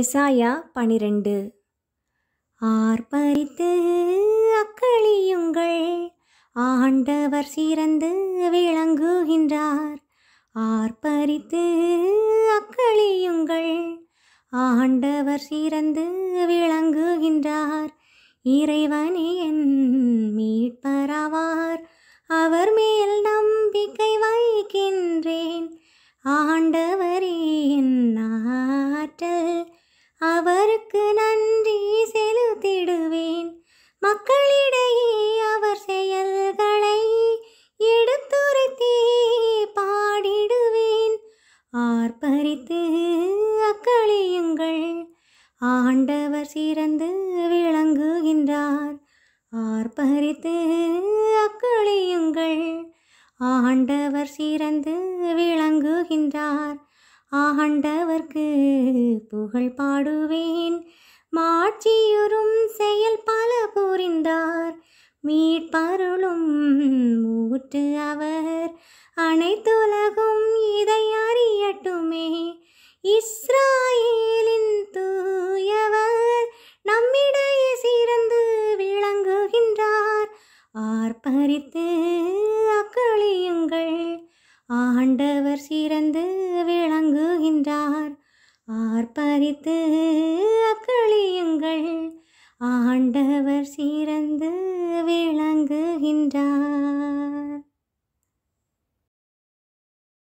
எசாயா பனிரெண்டு ஆர்ப்பரித்து அக்களியுங்கள் ஆண்டவர் சிறந்து விளங்குகின்றார் ஆர்ப்பரித்து அக்களியுங்கள் ஆண்டவர் சிறந்து விளங்குகின்றார் இறைவனே என் மீட்பராவார் அவர் மேல் நம்பிக்கை வைக்கின்றேன் ஆண்டவரே என் ஆற்றல் அழைத்து அக்களியுங்கள் ஆண்டவர் சிறந்து விளங்குகின்றார் ஆர்ப்பரித்து அக்களியுங்கள் ஆண்டவர் சிறந்து விளங்குகின்றார் ஆண்டவர்க்கு புகழ் பாடுவேன் மாட்சியுறும் செயல் பல புரிந்தார் மீட்பருளும் ஊற்று அவர் அனைத்துலகும் இதை அறிய இஸ்ராயேலின் தூயவர் நம்மிடையே சிறந்து விளங்குகின்றார் ஆர்ப்பரித்து அக்களியுங்கள் ஆண்டவர் சிறந்து விளங்குகின்றார் ஆர்ப்பரித்து அக்களியுங்கள் ஆண்டவர் சிறந்து விளங்குகின்றார்